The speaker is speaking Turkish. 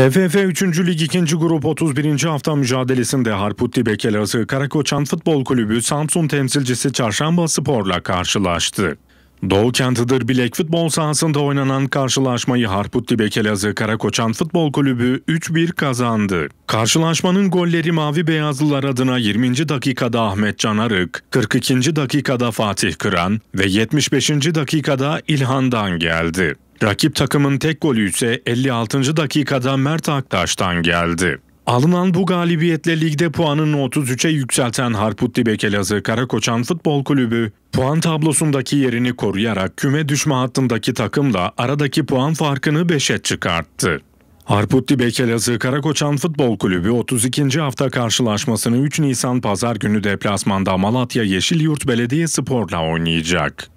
TFF 3. Lig 2. Grup 31. hafta mücadelesinde Harputti Bekelerası Karakoçan Futbol Kulübü Samsun temsilcisi Çarşamba Spor'la karşılaştı. Doğu Kentidir Bilek futbol sahasında oynanan karşılaşmayı Harputti Bekelazı Karakoçan Futbol Kulübü 3-1 kazandı. Karşılaşmanın golleri Mavi Beyazlılar adına 20. dakikada Ahmet Canarık, 42. dakikada Fatih Kıran ve 75. dakikada İlhan'dan geldi. Rakip takımın tek golü ise 56. dakikada Mert Aktaş'tan geldi. Alınan bu galibiyetle ligde puanını 33'e yükselten Harputli Bekelazı Karakoçan Futbol Kulübü, puan tablosundaki yerini koruyarak küme düşme hattındaki takımla aradaki puan farkını 5'e çıkarttı. Harputli Bekelazı Karakoçan Futbol Kulübü 32. hafta karşılaşmasını 3 Nisan Pazar günü deplasmanda Malatya Yeşilyurt Belediye Spor'la oynayacak.